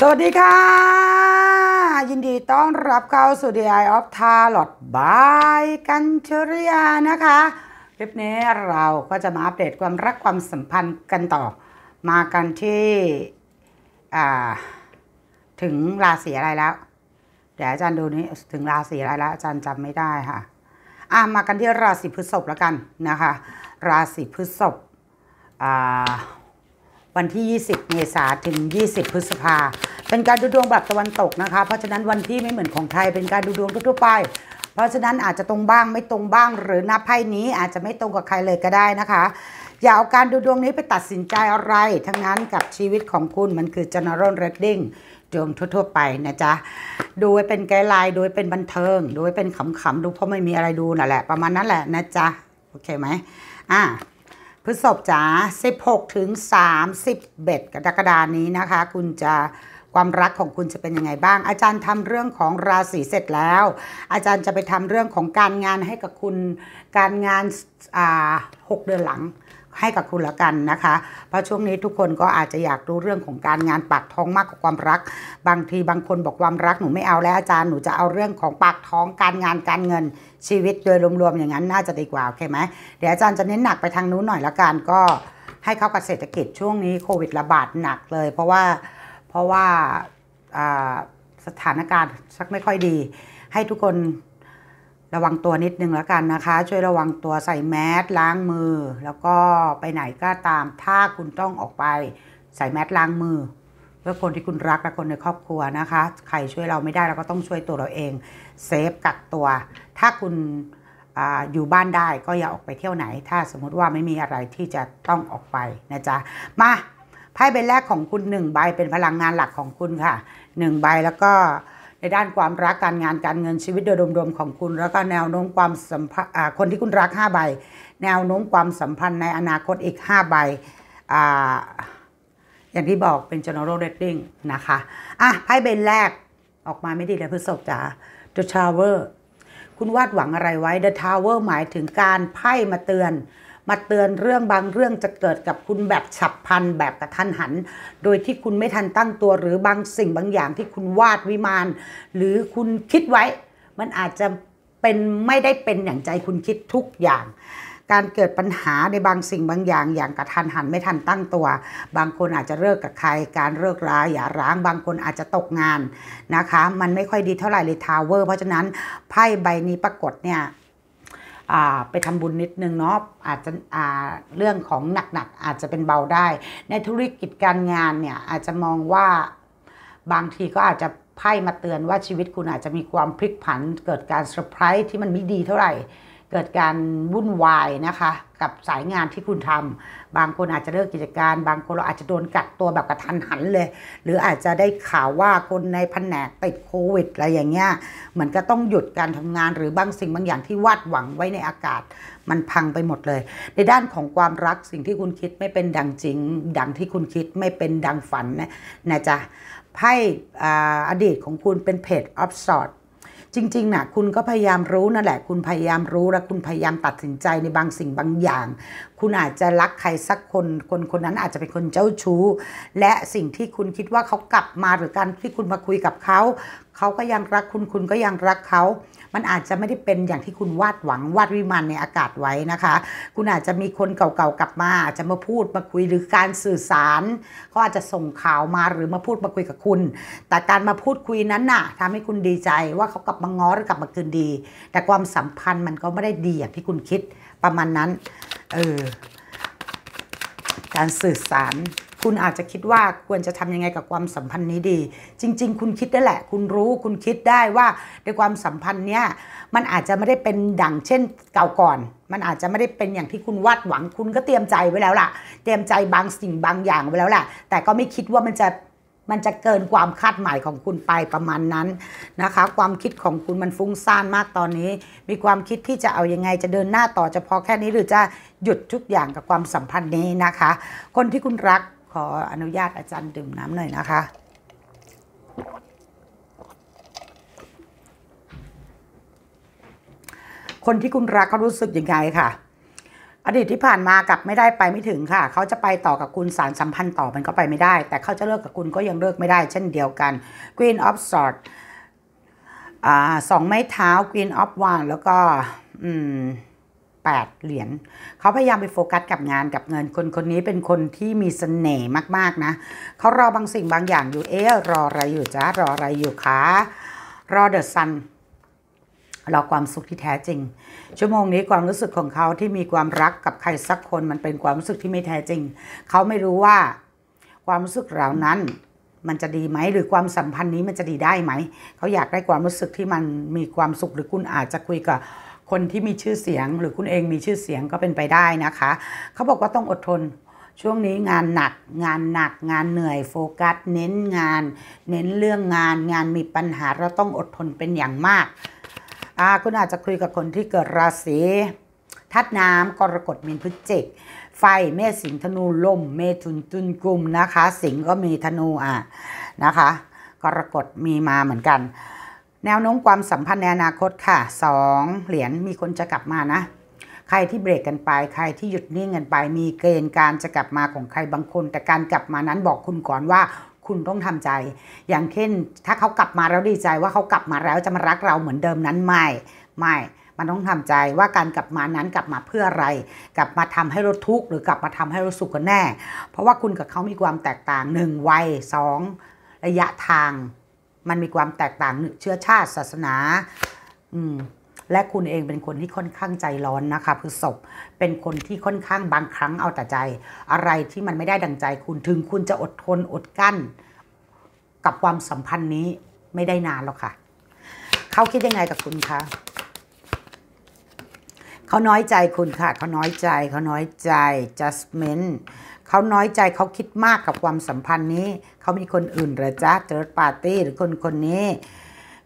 สวัสดีค่ะ ยินดีต้อนรับเข้าสู่ The Eye of Tarot by กันชริยานะคะคลิปนี้เราก็จะมาอัปเดตความรักความสัมพันธ์กันต่อมากันที่ถึงราศีอะไรแล้วเดี๋ยวอาจารย์ดูนี้ถึงราศีอะไรแล้วอาจารย์จำไม่ได้ค่ะอ่ะ มากันที่ราศีพฤษภแล้วกันนะคะ ราศีพฤษภอ่าวันที่ 20 เมษาถึง 20 พฤษภา เป็นการดูดวงแบบตะวันตกนะคะ เพราะฉะนั้นวันที่ไม่เหมือนของไทย เป็นการดูดวงทั่วไป เพราะฉะนั้นอาจจะตรงบ้างไม่ตรงบ้าง หรือนับไพ่นี้อาจจะไม่ตรงกับใครเลยก็ได้นะคะ อย่าเอาการดูดวงนี้ไปตัดสินใจอะไร ทั้งนั้นกับชีวิตของคุณมันคือ general reading ดวงทั่วๆไปนะจ๊ะดูไว้เป็นไกด์ไลน์ดูไว้เป็นบันเทิงดูไว้เป็นขำๆดูเพราะไม่มีอะไรดูน่ะแหละ ประมาณนั้นแหละนะจ๊ะโอเคไหมอ่าพฤษภจ๋า 16 ถึง 31 กรกฎานี้นะคะ คุณจะความรักของคุณจะเป็นยังไงบ้าง อาจารย์ทำเรื่องของราศีเสร็จแล้ว อาจารย์จะไปทำเรื่องของการงานให้กับคุณ การงานหกเดือนหลังให้กับคุณละกันนะคะ เพราะช่วงนี้ทุกคนก็อาจจะอยากรู้เรื่องของการงานปากท้องมากกว่าความรัก บางทีบางคนบอกความรักหนูไม่เอาแล้วอาจารย์หนูจะเอาเรื่องของปากท้องการงานการเงิน ชีวิตโดยรวมๆอย่างนั้นน่าจะดีกว่าโอเคไหมเดี๋ยวอาจารย์จะเน้นหนักไปทางนู้นหน่อยละกันก็ให้เข้ากับเศรษฐกิจช่วงนี้โควิดระบาดหนักเลย เพราะว่าเพราะว่าสถานการณ์ชักไม่ค่อยดี ให้ทุกคนระวังตัวนิดนึงแล้วกันนะคะ ช่วยระวังตัวใส่แมสล้างมือ แล้วก็ไปไหนก็ตาม ถ้าคุณต้องออกไป ใส่แมสล้างมือเพื่อคนที่คุณรักและคนในครอบครัวนะคะใครช่วยเราไม่ได้เราก็ต้องช่วยตัวเราเองเซฟกักตัว ถ้าคุณออยู่บ้านได้ก็อย่าออกไปเที่ยวไหน ถ้าสมมติว่าไม่มีอะไรที่จะต้องออกไปนะจ๊ะมาไพ่ใบแรกของคุณหนึ่งใบเป็นพลังงานหลักของคุณค่ะหนึ่งใบแล้วก็ในด้านความรักการงานการเงินชีวิตโดยรวมๆ ของคุณ แล้วก็แนวโน้มความสัมพันธ์คนที่คุณรัก 5 ใบ แนวโน้มความสัมพันธ์ในอนาคตอีก 5 ใบออย่างที่บอกเป็น general rating นะคะ อ่ะไพ่ใบแรก ออกมาไม่ดีเลยพฤศภจ๋า the tower คุณวาดหวังอะไรไว้ the tower หมายถึงการไพ่มาเตือนมาเตือนเรื่องบางเรื่องจะเกิดกับคุณแบบฉับพลันแบบกระทันหัน โดยที่คุณไม่ทันตั้งตัว หรือบางสิ่งบางอย่างที่คุณวาดวิมานหรือคุณคิดไว้ มันอาจจะเป็นไม่ได้เป็นอย่างใจคุณคิดทุกอย่าง การเกิดปัญหาในบางสิ่งบางอย่าง อย่างกระทันหันไม่ทันตั้งตัว บางคนอาจจะเลิกกับใคร การเลิกราอย่าร้าง บางคนอาจจะตกงานนะคะ มันไม่ค่อยดีเท่าไหร่เลยทาวเวอร์เพราะฉะนั้นไพ่ใบนี้ปรากฏเนี่ยไปทำบุญนิดนึงเนาะอาจจะเรื่องของหนักๆอาจจะเป็นเบาได้ ในธุรกิจการงานเนี่ย อาจจะมองว่าบางทีก็อาจจะไพ่มาเตือนว่าชีวิตคุณอาจจะมีความพลิกผัน เกิดการเซอร์ไพรส์ที่มันไม่ดีเท่าไหร่เกิดการวุ่นวายนะคะกับสายงานที่คุณทำ บางคนอาจจะเลิกกิจการ บางคนเราอาจจะโดนกักตัวแบบกระทันหันเลย หรืออาจจะได้ข่าวว่าคนในแผนกติดโควิด อะไรอย่างเงี้ยเหมือนก็ต้องหยุดการทำงานหรือบางสิ่งบางอย่างที่วาดหวังไว้ในอากาศมันพังไปหมดเลย ในด้านของความรักสิ่งที่คุณคิดไม่เป็นดังจริง ดังที่คุณคิดไม่เป็นดังฝันนะนะจ๊ะไพ่อดีตของคุณเป็นเพจออฟสอดจริงๆนะคุณก็พยายามรู้นั่นแหละคุณพยายามรู้และคุณพยายามตัดสินใจในบางสิ่งบางอย่าง คุณอาจจะรักใครสักคน คนคนนั้นอาจจะเป็นคนเจ้าชู้และสิ่งที่คุณคิดว่าเขากลับมาหรือการที่คุณมาคุยกับเขา เขาก็ยังรักคุณคุณก็ยังรักเขามันอาจจะไม่ได้เป็นอย่างที่คุณวาดหวังวาดวิมานในอากาศไว้นะคะ คุณอาจจะมีคนเก่าๆกลับมาอาจจะมาพูดมาคุยหรือการสื่อสารเขาอาจจะส่งข่าวมาหรือมาพูดมาคุยกับคุณ แต่การมาพูดคุยนั้นน่ะทำให้คุณดีใจว่าเขากลับมาง้อหรือกลับมาคืนดี แต่ความสัมพันธ์มันก็ไม่ได้ดีอย่างที่คุณคิดประมาณนั้นเออการสื่อสารคุณอาจจะคิดว่าควรจะทำยังไงกับความสัมพันธ์นี้ดี จริง ๆ คุณคิดได้แหละ คุณรู้ คุณคิดได้ว่าในความสัมพันธ์เนี้ยมันอาจจะไม่ได้เป็นดั่งเช่นเก่าก่อน มันอาจจะไม่ได้เป็นอย่างที่คุณวาดหวัง คุณก็เตรียมใจไว้แล้วล่ะ เตรียมใจบางสิ่งบางอย่างไว้แล้วล่ะ แต่ก็ไม่คิดว่ามันจะมันจะเกินความคาดหมายของคุณไปประมาณนั้นนะคะ ความคิดของคุณมันฟุ้งซ่านมากตอนนี้ มีความคิดที่จะเอายังไง จะเดินหน้าต่อจะพอแค่นี้หรือจะหยุดทุกอย่างกับความสัมพันธ์นี้นะคะ คนที่คุณรักขออนุญาตอาจารย์ดื่มน้ำหน่อยนะคะ คนที่คุณรักเขารู้สึกยังไงค่ะ อดีตที่ผ่านมากับไม่ได้ไปไม่ถึงค่ะ เขาจะไปต่อกับคุณสารสัมพันธ์ต่อมันก็ไปไม่ได้ แต่เขาจะเลิกกับคุณก็ยังเลิกไม่ได้ เช่นเดียวกัน Queen of s w o r d สองไม้เท้า Queen of w a n d แล้วก็ อืม8เหรียญเขาพยายามไปโฟกัสกับงานกับเงินคนคนนี้เป็นคนที่มีสเสน่ห์มากๆนะ เขารอบางสิ่งบางอย่างอยู่เอ๊ะรออะไรอยู่จ้ารออะไรอยู่คะรอเดอะซันรอความสุขที่แท้จริงชั่วโมงนี้ความรู้สึกของเขาที่มีความรักกับใครสักคนมันเป็นความรู้สึกที่ไม่แท้จริงเขาไม่รู้ว่า ความรู้สึกเหล่านั้น มันจะดีไหม หรือความสัมพันธ์นี้มันจะดีได้ไหมเขาอยากได้ความรู้สึกที่มันมีความสุขหรือคุณอาจจะคุยกับคนที่มีชื่อเสียงหรือคุณเองมีชื่อเสียงก็เป็นไปได้นะคะ เขาบอกว่าต้องอดทน ช่วงนี้งานหนักงานหนักงานเหนื่อยโฟกัส เน้นงาน เน้นเรื่องงาน งานมีปัญหาเราต้องอดทนเป็นอย่างมากาคุณอาจจะคุยกับคนที่เกิดราศีธัดน้ำกรกฎมีนพฤศจิกไฟเมษสิงธนูลม เมถุนตุนกลุ่มนะคะ สิงก็มีธนูอ่ะนะคะ กรกฎมีมาเหมือนกันแนวโน้มความสัมพันธ์ในอนาคตค่ะ 2. เหรียญมีคนจะกลับมานะ ใครที่เบรกกันไป ใครที่หยุดนิ่งกันไป มีเกณฑ์การจะกลับมาของใครบางคน แต่การกลับมานั้นบอกคุณก่อนว่าคุณต้องทำใจ อย่างเช่น ถ้าเขากลับมาแล้วดีใจว่าเขากลับมาแล้วจะมารักเราเหมือนเดิมนั้นไม่ไม่มันต้องทำใจว่าการกลับมานั้นกลับมาเพื่ออะไร กลับมาทำให้รถทุกข์ หรือกลับมาทำให้รถสุขกันแน่ เพราะว่าคุณกับเขามีความแตกต่างหนึ่งวัยสองระยะทางมันมีความแตกต่างเชื้อชาติศาสนาอืมและคุณเองเป็นคนที่ค่อนข้างใจร้อนนะคะพฤษภเป็นคนที่ค่อนข้างบางครั้งเอาแต่ใจ อะไรที่มันไม่ได้ดังใจคุณ ถึงคุณจะอดทนอดกั้น กับความสัมพันธ์นี้ไม่ได้นานหรอกค่ะ เขาคิดยังไงกับคุณคะเขาน้อยใจคุณค่ะ เขาน้อยใจเขาน้อยใจ just m e n t เขาน้อยใจเขาคิดมากกับความสัมพันธ์นี้เขามีคนอื่นหรือจ้าเจิร์ดปาร์ตี้หรือคนคนนี้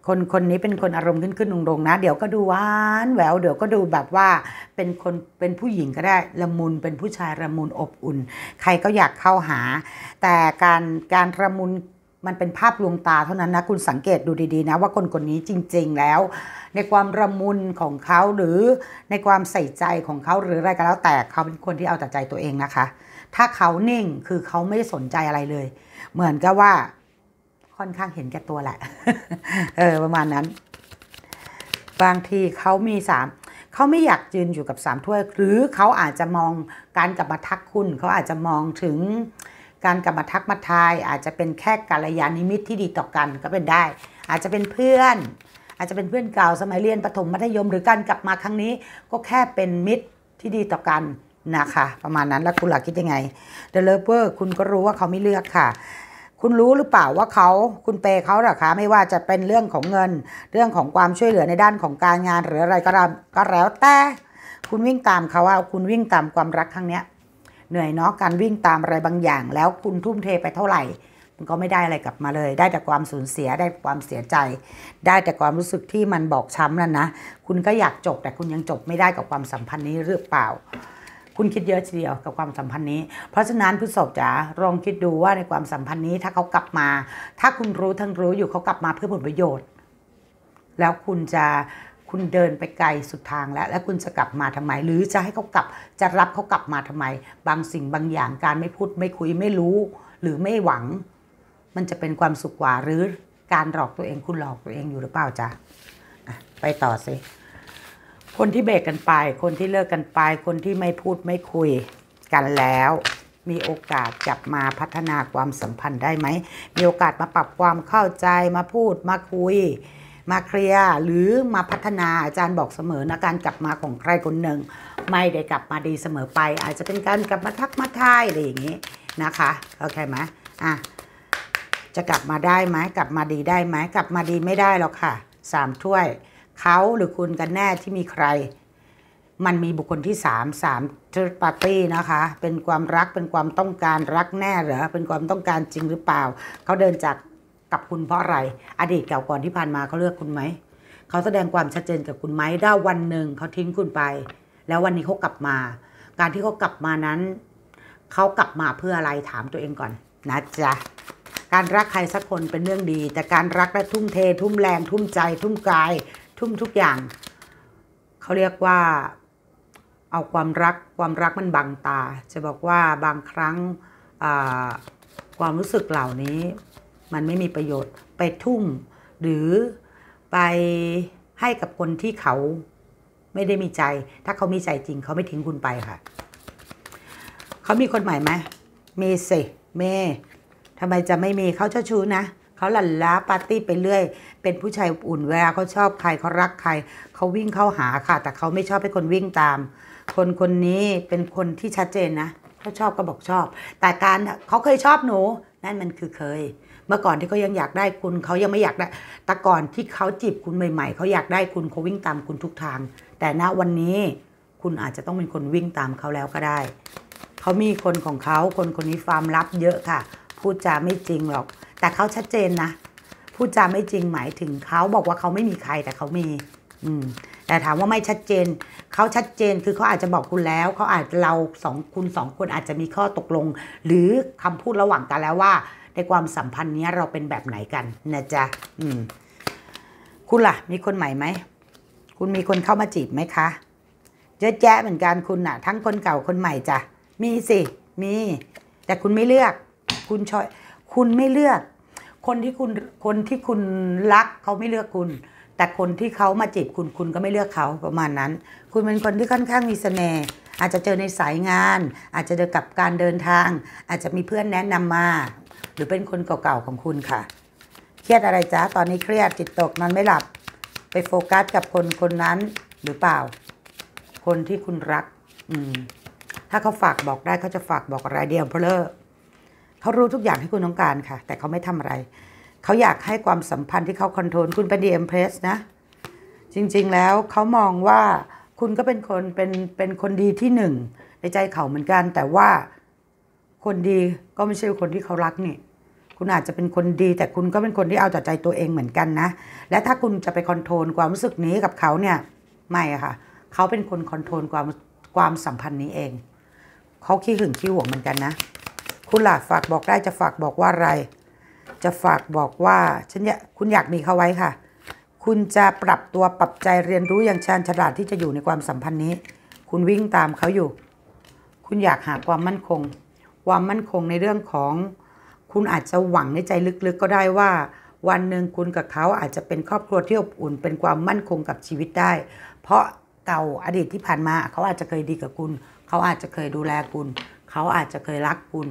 คนคนนี้เป็นคนอารมณ์ขึ้นขึ้นลงลงนะ เดี๋ยวก็ดูหวานแหววเดี๋ยวก็ดูแบบว่าเป็นคนเป็นผู้หญิงก็ได้ละมุนเป็นผู้ชายละมุนอบอุ่น ใครก็อยากเข้าหา แต่การการละมุนมันเป็นภาพลวงตาเท่านั้นนะคุณสังเกตดูดีๆนะ ว่าคนคนนี้จริงๆแล้ว ในความระมุนของเขาหรือในความใส่ใจของเขาหรืออะไรก็แล้ว แต่เขาเป็นคนที่เอาแต่ใจตัวเองนะคะถ้าเขานิ่งคือเขาไม่สนใจอะไรเลย เหมือนกับว่าค่อนข้างเห็นแก่ตัวแหละเออประมาณนั้น บางทีเขามีสาม เขาไม่อยากยืนอยู่กับสามถ้วยหรือเขาอาจจะมองการกลับมาทักคุณเขาอาจจะมองถึงการกลับมาทักมาทาย อาจจะเป็นแค่กาลยานิมิตที่ดีต่อกัน ก็เป็นได้ อาจจะเป็นเพื่อน อาจจะเป็นเพื่อนเก่าสมัยเรียน ประถมมัธยมหรือการกลับมาครั้งนี้ ก็แค่เป็นมิตรที่ดีต่อกันนะคะประมาณนั้นแล้วคุณหลักคิดยังไง เดลเวอร์คุณก็รู้ว่าเขาไม่เลือกค่ะ คุณรู้หรือเปล่าว่าเขา คุณเปเขาหรอคะไม่ว่าจะเป็นเรื่องของเงิน เรื่องของความช่วยเหลือในด้านของการงาน หรืออะไรก็ก็แล้วแต่คุณวิ่งตามเขาว่า คุณวิ่งตามความรักครั้งเนี้ยเหนื่อยเนาะการวิ่งตามอะไรบางอย่าง แล้วคุณทุ่มเทไปเท่าไหร่มันก็ไม่ได้อะไรกลับมาเลย ได้แต่ความสูญเสียได้ความเสียใจ ได้แต่ความรู้สึกที่มันบอกช้ำนั่นนะคุณก็อยากจบแต่คุณยังจบไม่ได้กับความสัมพันธ์นี้หรือเปล่าคุณคิดเยอะทีเดียวกับความสัมพันธ์นี้ เพราะฉะนั้นพฤษภจ๋าลองคิดดูว่าในความสัมพันธ์นี้ถ้าเขากลับมา ถ้าคุณรู้ทั้งรู้อยู่เขากลับมาเพื่อผลประโยชน์ แล้วคุณจะคุณเดินไปไกลสุดทางแล้ว แล้วคุณจะกลับมาทำไมหรือจะให้เขากลับจะรับเขากลับมาทำไม บางสิ่งบางอย่างการไม่พูด ไม่คุยไม่รู้หรือไม่หวัง มันจะเป็นความสุขกว่าหรือการหลอกตัวเองคุณหลอกตัวเองอยู่หรือเปล่าจ๊ะไปต่อสิคนที่เบรกกันไป คนที่เลิกกันไป คนที่ไม่พูดไม่คุยกันแล้ว มีโอกาสกลับมาพัฒนาความสัมพันธ์ได้ไหม มีโอกาสมาปรับความเข้าใจมาพูดมาคุย มาเคลียร์หรือมาพัฒนาอาจารย์บอกเสมอนะการกลับมาของใครคนหนึ่ง ไม่ได้กลับมาดีเสมอไป อาจจะเป็นการกลับมาทักมาทายอะไรอย่างนี้นะคะ โอเคไหมอ่ะ จะกลับมาได้ไหมกลับมาดีได้ไหมกลับมาดีไม่ได้หรอกค่ะสามถ้วยเขาหรือคุณกันแน่ที่มีใคร มันมีบุคคลที่สามสามเทอร์ปาร์ตี้นะคะ เป็นความรักเป็นความต้องการรักแน่หรือเป็นความต้องการจริงหรือเปล่า เขาเดินจากกับคุณเพราะอะไร อดีตเก่าก่อนที่ผ่านมาเขาเลือกคุณไหม เขาแสดงความชัดเจนกับคุณไหมถ้าวันหนึ่งเขาทิ้งคุณไป แล้ววันนี้เขากลับมา การที่เขากลับมานั้นเขากลับมาเพื่ออะไรถามตัวเองก่อนนะจ๊ะการรักใครสักคนเป็นเรื่องดี แต่การรักและทุ่มเท ทุ่มแรงทุ่มใจ ทุ่มกายทุ่มทุกอย่าง เขาเรียกว่าเอาความรักความรักมันบังตา จะบอกว่าบางครั้งความรู้สึกเหล่านี้ มันไม่มีประโยชน์ไปทุ่ม หรือไปให้กับคนที่เขาไม่ได้มีใจ ถ้าเขามีใจจริงเขาไม่ทิ้งคุณไปค่ะ เขามีคนใหม่ไหมมีสิเมทำไมจะไม่มีเขาเจ้าชู้นะเขาหลั่นล้าปาร์ตี้ไปเรื่อย เป็นผู้ชายอุ่นเวลาเขาชอบใครเขารักใคร เขาวิ่งเข้าหาค่ะ แต่เขาไม่ชอบให้คนวิ่งตาม คนคนนี้เป็นคนที่ชัดเจนนะเขาชอบก็บอกชอบ แต่การเขาเคยชอบหนูนั่นมันคือเคย เมื่อก่อนที่เขายังอยากได้คุณเขายังไม่อยากได้ แต่ก่อนที่เขาจีบคุณใหม่ๆเขาอยากได้คุณเขาวิ่งตามคุณทุกทาง แต่ณวันนี้คุณอาจจะต้องเป็นคนวิ่งตามเขาแล้วก็ได้ เขามีคนของเขาคนคนนี้ความลับเยอะค่ะ พูดจาไม่จริงหรอกแต่เขาชัดเจนนะ พูดจาไม่จริงหมายถึงเขาบอกว่าเขาไม่มีใครแต่เขามี อืม แต่ถามว่าไม่ชัดเจน เขาชัดเจนคือเขาอาจจะบอกคุณแล้วเขาอาจเราสองคุณสองคนอาจจะมีข้อตกลง หรือคำพูดระหว่างกันแล้วว่า ในความสัมพันธ์นี้เราเป็นแบบไหนกันนะจ๊ะอืม คุณล่ะ มีคนใหม่ไหมคุณมีคนเข้ามาจีบไหมคะ เยอะแยะเหมือนกันคุณน่ะทั้งคนเก่าคนใหม่จ้ะมีสิ มี แต่คุณไม่เลือก คุณชอยคุณไม่เลือก คนที่คุณคนที่คุณรักเขาไม่เลือกคุณ แต่คนที่เขามาจีบคุณคุณก็ไม่เลือกเขาประมาณนั้น คุณเป็นคนที่ค่อนข้างมีสเสน่ห์อาจจะเจอในสายงาน อาจจะเจอกับการเดินทาง อาจจะมีเพื่อนแนะนำมาหรือเป็นคนเก่าๆของคุณค่ะ เครียดอะไรจ้าตอนนี้เครียดจิตตกนอนไม่หลับ ไปโฟกัสกับคนคนนั้นหรือเปล่า คนที่คุณรัก อืมถ้าเขาฝากบอกได้เขาจะฝากบอกอะไรเดียวเพลอเขารู้ทุกอย่างให้คุณต้องการค่ะ แต่เขาไม่ทำอะไร เขาอยากให้ความสัมพันธ์ที่เขาคอนโทรลคุณเป็นดีเอ็มเพรสนะ จริงๆแล้วเขามองว่าคุณก็เป็นคนเป็นเป็นคนดีที่หนึ่งในใจเขาเหมือนกัน แต่ว่าคนดีก็ไม่ใช่คนที่เขารักนี่ คุณอาจจะเป็นคนดีแต่คุณก็เป็นคนที่เอาใจตัวเองเหมือนกันนะและถ้าคุณจะไปคอนโทรลความรู้สึกนี้กับเขาเนี่ยไม่ค่ะเขาเป็นคนคอนโทรลความความสัมพันธ์นี้เองเขาขี้หึงขี้หวงเหมือนกันนะคุณล่ะฝากบอกได้จะฝากบอกว่าอะไร จะฝากบอกว่าฉันอยากคุณอยากมีเขาไว้ค่ะ คุณจะปรับตัวปรับใจเรียนรู้อย่างชาญฉลาดที่จะอยู่ในความสัมพันธ์นี้ คุณวิ่งตามเขาอยู่ คุณอยากหาความมั่นคง ความมั่นคงในเรื่องของ คุณอาจจะหวังในใจลึกๆ ก็ได้ว่า วันหนึ่งคุณกับเขาอาจจะเป็นครอบครัวที่อบอุ่น เป็นความมั่นคงกับชีวิตได้ เพราะเก่าอดีตที่ผ่านมา เขาอาจจะเคยดีกับคุณ เขาอาจจะเคยดูแลคุณ เขาอาจจะเคยรักคุณ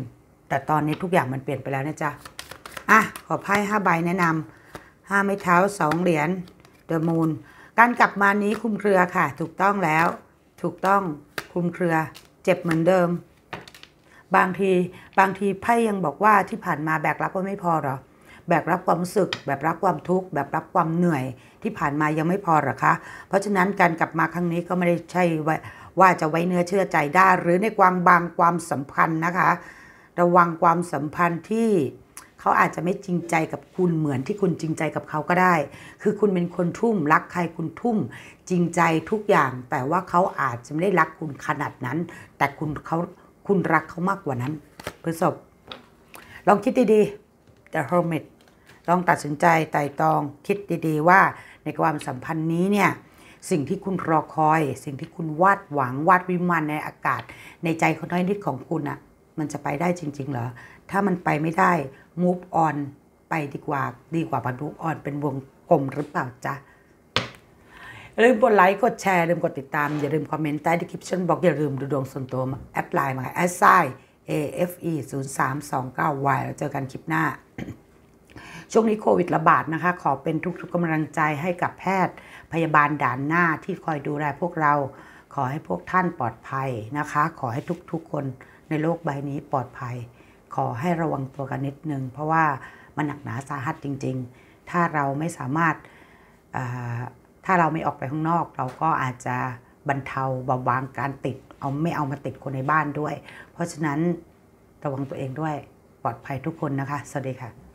แต่ตอนนี้ทุกอย่างมันเปลี่ยนไปแล้วนะจ๊ะ อ่ะ ขอไพ่ห้าใบแนะนำห้าไม้เท้าสองเหรียญเดอะมูนการกลับมานี้คุมเครือค่ะ ถูกต้องแล้ว ถูกต้อง คุมเครือ เจ็บเหมือนเดิม บางทีบางทีไพ่ยังบอกว่าที่ผ่านมาแบกรับก็ไม่พอหรอ แบกรับความรู้สึก แบบรับความทุกข์ แบบรับความเหนื่อย ที่ผ่านมายังไม่พอหรอคะ เพราะฉะนั้นการกลับมาครั้งนี้ก็ไม่ได้ใช่ว่าจะไว้เนื้อเชื่อใจได้หรือในความบางความสัมพันธ์นะคะระวังความสัมพันธ์ที่เขาอาจจะไม่จริงใจกับคุณเหมือนที่คุณจริงใจกับเขาก็ได้ คือคุณเป็นคนทุ่มรักใครคุณทุ่มจริงใจทุกอย่าง แต่ว่าเขาอาจจะไม่ได้รักคุณขนาดนั้น แต่คุณเขาคุณรักเขามากกว่านั้นพฤษภลองคิดดีๆ The Hermit ลองตัดสินใจไต่ตอง คิดดี ๆว่าในความสัมพันธ์นี้เนี่ย สิ่งที่คุณรอคอย สิ่งที่คุณวาดหวังวาดวิมานในอากาศ ในใจคนน้อยนิดของคุณอะมันจะไปได้จริง ๆ เหรอ ถ้ามันไปไม่ได้ move on ไปดีกว่า ดีกว่าบรร move on เป็นวงกลมหรือเปล่า จ๊ะลืมกดไลค์ กดแชร์ลืมกดติดตาม อย่าลืมคอมเมนต์ ใต้ดีคลิปชั่นบอก อย่าลืมดูดวงส่วนตัวแอดไลน์มาแอดไซ AFE 0 3 2 9 Y แล้วเจอกันคลิปหน้า ช่วงนี้โควิดระบาดนะคะ ขอเป็นทุกๆกำลังใจให้กับแพทย์ พยาบาลด่านหน้าที่คอยดูแลพวกเรา ขอให้พวกท่านปลอดภัยนะคะ ขอให้ทุก ๆคนในโลกใบนี้ปลอดภัย ขอให้ระวังตัวกันนิดนึงเพราะว่ามันหนักหนาสาหัสจริงๆ ถ้าเราไม่สามารถถ้าเราไม่ออกไปข้างนอก เราก็อาจจะบรรเทาเบาบางการติดเอาไม่เอามาติดคนในบ้านด้วย เพราะฉะนั้นระวังตัวเองด้วยปลอดภัยทุกคนนะคะ สวัสดีค่ะ